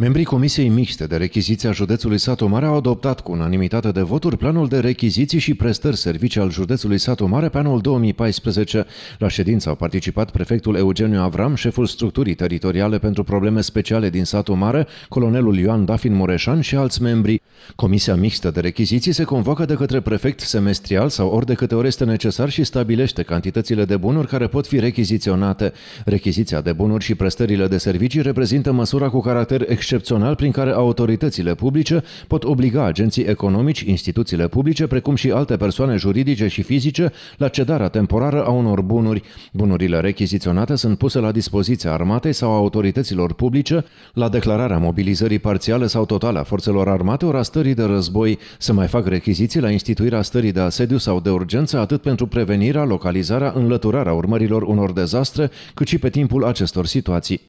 Membrii Comisiei Mixte de Rechiziție a județului Satu Mare au adoptat cu unanimitate de voturi planul de rechiziții și prestări servicii al județului Satu Mare pe anul 2014. La ședință au participat prefectul Eugeniu Avram, șeful structurii teritoriale pentru probleme speciale din Satu Mare, colonelul Ioan Dafin Mureșan și alți membri. Comisia Mixtă de Rechiziții se convoacă de către prefect semestrial sau ori de câte ori este necesar și stabilește cantitățile de bunuri care pot fi rechiziționate. Rechiziția de bunuri și prestările de servicii reprezintă măsura cu caracter ex excepțional prin care autoritățile publice pot obliga agenții economici, instituțiile publice, precum și alte persoane juridice și fizice la cedarea temporară a unor bunuri. Bunurile rechiziționate sunt puse la dispoziția armatei sau autorităților publice la declararea mobilizării parțiale sau totale a forțelor armate ori a stării de război. Se mai fac rechiziții la instituirea stării de asediu sau de urgență atât pentru prevenirea, localizarea, înlăturarea urmărilor unor dezastre, cât și pe timpul acestor situații.